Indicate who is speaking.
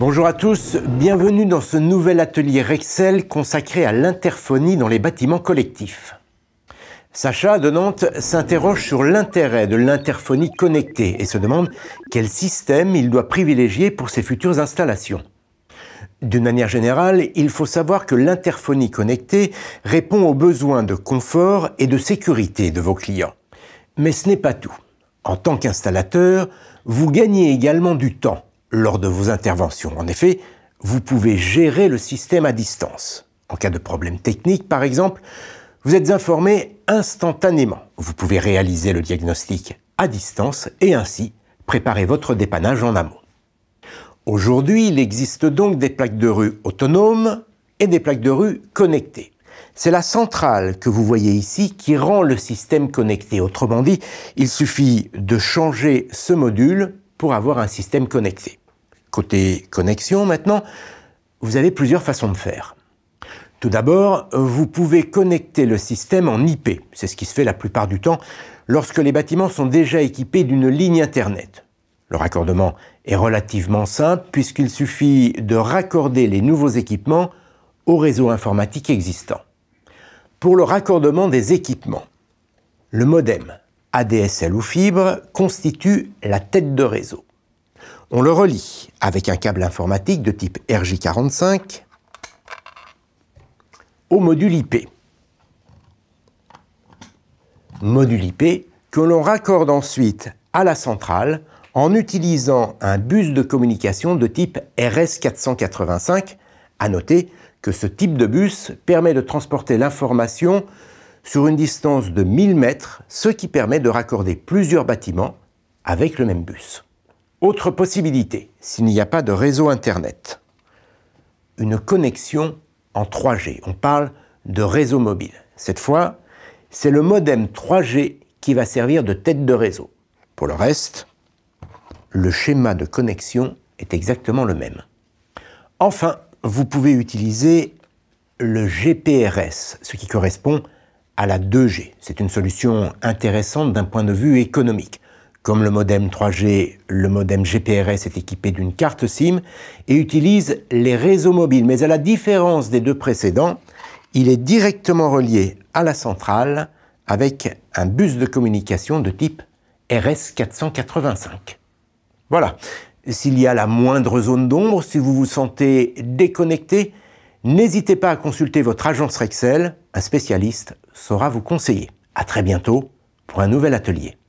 Speaker 1: Bonjour à tous, bienvenue dans ce nouvel atelier Rexel consacré à l'interphonie dans les bâtiments collectifs. Sacha de Nantes s'interroge sur l'intérêt de l'interphonie connectée et se demande quel système il doit privilégier pour ses futures installations. D'une manière générale, il faut savoir que l'interphonie connectée répond aux besoins de confort et de sécurité de vos clients. Mais ce n'est pas tout. En tant qu'installateur, vous gagnez également du temps lors de vos interventions. En effet, vous pouvez gérer le système à distance. En cas de problème technique, par exemple, vous êtes informé instantanément. Vous pouvez réaliser le diagnostic à distance et ainsi préparer votre dépannage en amont. Aujourd'hui, il existe donc des plaques de rue autonomes et des plaques de rue connectées. C'est la centrale que vous voyez ici qui rend le système connecté. Autrement dit, il suffit de changer ce module pour avoir un système connecté. Côté connexion maintenant, vous avez plusieurs façons de faire. Tout d'abord, vous pouvez connecter le système en IP. C'est ce qui se fait la plupart du temps lorsque les bâtiments sont déjà équipés d'une ligne Internet. Le raccordement est relativement simple puisqu'il suffit de raccorder les nouveaux équipements au réseau informatique existant. Pour le raccordement des équipements, le modem ADSL ou fibre constitue la tête de réseau. On le relie avec un câble informatique de type RJ45 au module IP. Module IP que l'on raccorde ensuite à la centrale en utilisant un bus de communication de type RS485. À noter que ce type de bus permet de transporter l'information sur une distance de 1000 mètres, ce qui permet de raccorder plusieurs bâtiments avec le même bus. Autre possibilité, s'il n'y a pas de réseau Internet, une connexion en 3G. On parle de réseau mobile. Cette fois, c'est le modem 3G qui va servir de tête de réseau. Pour le reste, le schéma de connexion est exactement le même. Enfin, vous pouvez utiliser le GPRS, ce qui correspond à la 2G. C'est une solution intéressante d'un point de vue économique. Comme le modem 3G, le modem GPRS est équipé d'une carte SIM et utilise les réseaux mobiles. Mais à la différence des deux précédents, il est directement relié à la centrale avec un bus de communication de type RS485. Voilà, s'il y a la moindre zone d'ombre, si vous vous sentez déconnecté, n'hésitez pas à consulter votre agence Rexel, un spécialiste saura vous conseiller. À très bientôt pour un nouvel atelier.